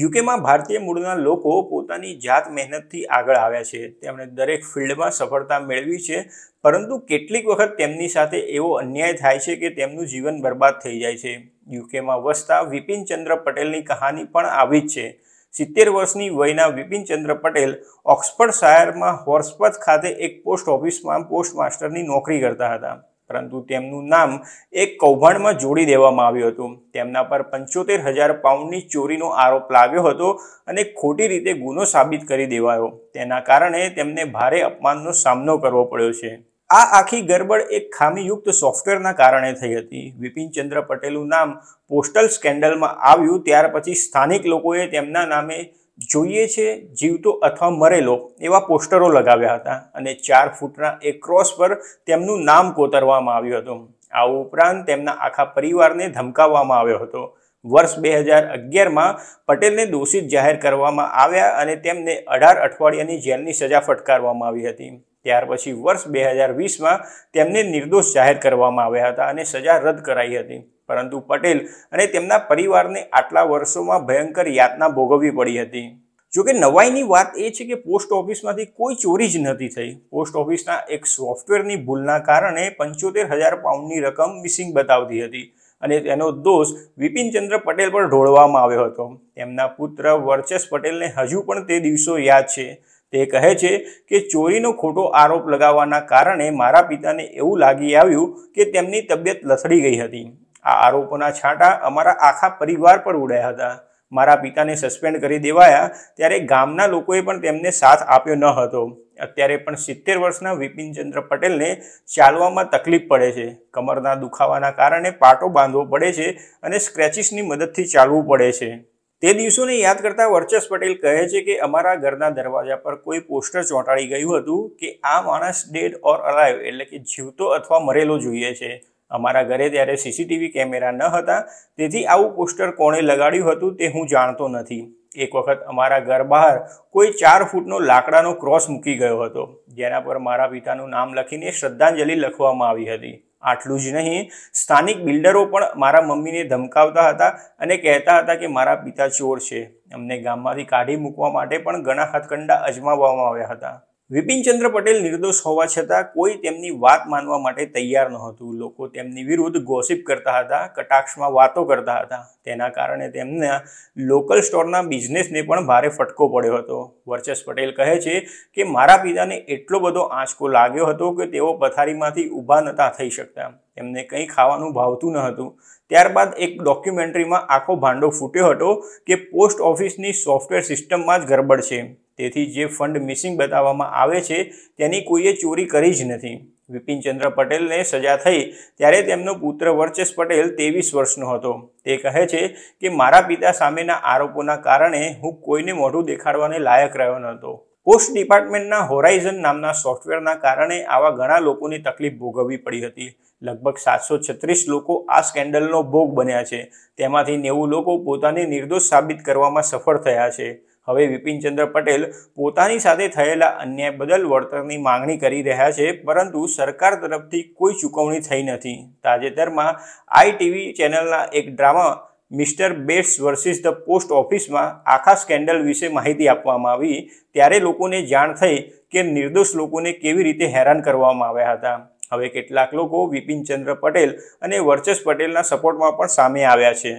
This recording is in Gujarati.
યુકેમાં ભારતીય મૂળના લોકો પોતાની જાત મહેનતથી આગળ આવ્યા છે તેમણે દરેક ફિલ્ડમાં સફળતા મેળવી છે પરંતુ કેટલીક વખત તેમની સાથે એવો અન્યાય થાય છે કે તેમનું જીવન બરબાદ થઈ જાય છે યુકેમાં વસતા વિપિનચંદ્ર પટેલની કહાની પણ આવી જ છે સિત્તેર વર્ષની વયના વિપિનચંદ્ર પટેલ ઓક્સફર્ડ શાયરમાં હોર્સપથ ખાતે એક પોસ્ટ ઓફિસમાં પોસ્ટ માસ્ટરની નોકરી કરતા હતા પરંતુ તેમનું નામ એક કૌભાંડમાં જોડી દેવામાં આવ્યું હતું તેમના પર પંચોતેર હજાર પાઉન્ડની ચોરીનો આરોપ લાગ્યો હતો અને ખોટી રીતે ગુનો સાબિત કરી દેવાયો તેના કારણે તેમને ભારે અપમાનનો સામનો કરવો પડ્યો છે આ આખી ગરબડ એક ખામીયુક્ત સોફ્ટવેરના કારણે થઈ હતી વિપિનચંદ્ર પટેલનું નામ પોસ્ટલ સ્કેન્ડલમાં આવ્યું ત્યાર પછી સ્થાનિક લોકોએ તેમના નામે જોઈએ છે જીવતો અથવા મરેલો એવા પોસ્ટરો લગાવ્યા હતા અને ચાર ફૂટના એક ક્રોસ પર તેમનું નામ કોતરવામાં આવ્યું હતું આ ઉપરાંત તેમના આખા પરિવારને ધમકાવવામાં આવ્યો હતો વર્ષ બે હજાર અગિયારમાં પટેલને દોષિત જાહેર કરવામાં આવ્યા અને તેમને અઢાર અઠવાડિયાની જેલની સજા ફટકારવામાં આવી હતી ત્યાર પછી વર્ષ બે હજાર વીસમાં તેમને નિર્દોષ જાહેર કરવામાં આવ્યા હતા અને સજા રદ કરાઈ હતી પરંતુ પટેલ અને તેમના પરિવારને આટલા વર્ષોમાં ભયંકર યાતના ભોગવવી પડી હતી જોકે નવાઈની વાત એ છે કે પોસ્ટ ઓફિસમાંથી કોઈ ચોરી જ નથી થઈ પોસ્ટ ઓફિસના એક સોફ્ટવેરની ભૂલના કારણે પંચોતેર હજાર પાઉન્ડની રકમ મિસિંગ બતાવતી હતી અને તેનો દોષ વિપિનચંદ્ર પટેલ પર ઢોળવામાં આવ્યો હતો તેમના પુત્ર વર્ચસ પટેલને હજુ પણ તે દિવસો યાદ છે તે કહે છે કે ચોરીનો ખોટો આરોપ લગાવવાના કારણે મારા પિતાને એવું લાગી આવ્યું કે તેમની તબિયત લથડી ગઈ હતી આ આરોપોના છાંટા અમારા આખા પરિવાર પર ઉડ્યા હતા મારા પિતાને સસ્પેન્ડ કરી દેવાયા ત્યારે ગામના લોકોએ પણ તેમને સાથ આપ્યો ન હતો અત્યારે પણ સિત્તેર વર્ષના વિપિનચંદ્ર પટેલને ચાલવામાં તકલીફ પડે છે કમરના દુખાવાના કારણે પાટો બાંધવો પડે છે અને સ્ક્રેચિસની મદદથી ચાલવું પડે છે તે દિવસોને યાદ કરતા વર્ચસ પટેલ કહે છે કે અમારા ઘરના દરવાજા પર કોઈ પોસ્ટર ચોંટાડી ગયું હતું કે આ માણસ ડેડ ઓર અલાઈવ એટલે કે જીવતો અથવા મરેલો જોઈએ છે અમારા ઘરે ત્યારે સીસીટીવી કેમેરા ન હતા તેથી આવું પોસ્ટર કોણે લગાડ્યું હતું તે હું જાણતો નથી એક વખત અમારા ઘર બહાર કોઈ ચાર ફૂટનો લાકડાનો ક્રોસ મૂકી ગયો હતો જેના પર મારા પિતાનું નામ લખીને શ્રદ્ધાંજલિ લખવામાં આવી હતી આટલું જ નહીં સ્થાનિક બિલ્ડરો પણ મારા મમ્મીને ધમકાવતા હતા અને કહેતા હતા કે મારા પિતા ચોર છે અમને ગામમાંથી કાઢી મૂકવા માટે પણ ઘણા હથકંડા અજમાવવામાં આવ્યા હતા વિપિનચંદ્ર પટેલ નિર્દોષ હોવા છતાં કોઈ તેમની વાત માનવા માટે તૈયાર નહોતું લોકો તેમની વિરુદ્ધ ગોસિપ કરતા હતા કટાક્ષમાં વાતો કરતા હતા તેના કારણે તેમના લોકલ સ્ટોરના બિઝનેસને પણ ભારે ફટકો પડ્યો હતો વર્ચસ પટેલ કહે છે કે મારા પિતાને એટલો બધો આંચકો લાગ્યો હતો કે તેઓ પથારીમાંથી ઊભા નહોતા થઈ શકતા તેમને કંઈ ખાવાનું ભાવતું ન હતું ત્યારબાદ એક ડોક્યુમેન્ટરીમાં આખો ભાંડો ફૂટ્યો હતો કે પોસ્ટ ઓફિસની સોફ્ટવેર સિસ્ટમમાં જ ગરબડ છે તેથી જે ફંડ મિસિંગ બતાવવામાં આવે છે તેની કોઈએ ચોરી કરી જ નથી વિપિનચંદ્ર પટેલને સજા થઈ ત્યારે તેમનો પુત્ર વર્ચેસ પટેલ ત્રેવીસ વર્ષનો હતો તે કહે છે કે મારા પિતા સામેના આરોપોના કારણે હું કોઈને મોઢું દેખાડવાને લાયક રહ્યો ન હતો પોસ્ટ ડિપાર્ટમેન્ટના હોરાઇઝન નામના સોફ્ટવેરના કારણે આવા ઘણા લોકોની તકલીફ ભોગવવી પડી હતી લગભગ સાતસો છત્રીસ લોકો આ સ્કેન્ડલનો ભોગ બન્યા છે તેમાંથી નેવું લોકો પોતાને નિર્દોષ સાબિત કરવામાં સફળ થયા છે હવે વિપિનચંદ્ર પટેલ પોતાની સાથે થયેલા અન્યાય બદલ વળતરની માંગણી કરી રહ્યા છે પરંતુ સરકાર તરફથી કોઈ ચૂકવણી થઈ નથી તાજેતરમાં આઈટીવી ચેનલના એક drama Mr Bates versus the post ઓફિસમાં આખા સ્કેન્ડલ વિશે માહિતી આપવામાં આવી ત્યારે લોકોને જાણ થઈ કે નિર્દોષ લોકોને કેવી રીતે હેરાન કરવામાં આવ્યા હતા હવે કેટલાક લોકો વિપિનચંદ્ર પટેલ અને વર્ચસ પટેલના સપોર્ટમાં પણ સામે આવ્યા છે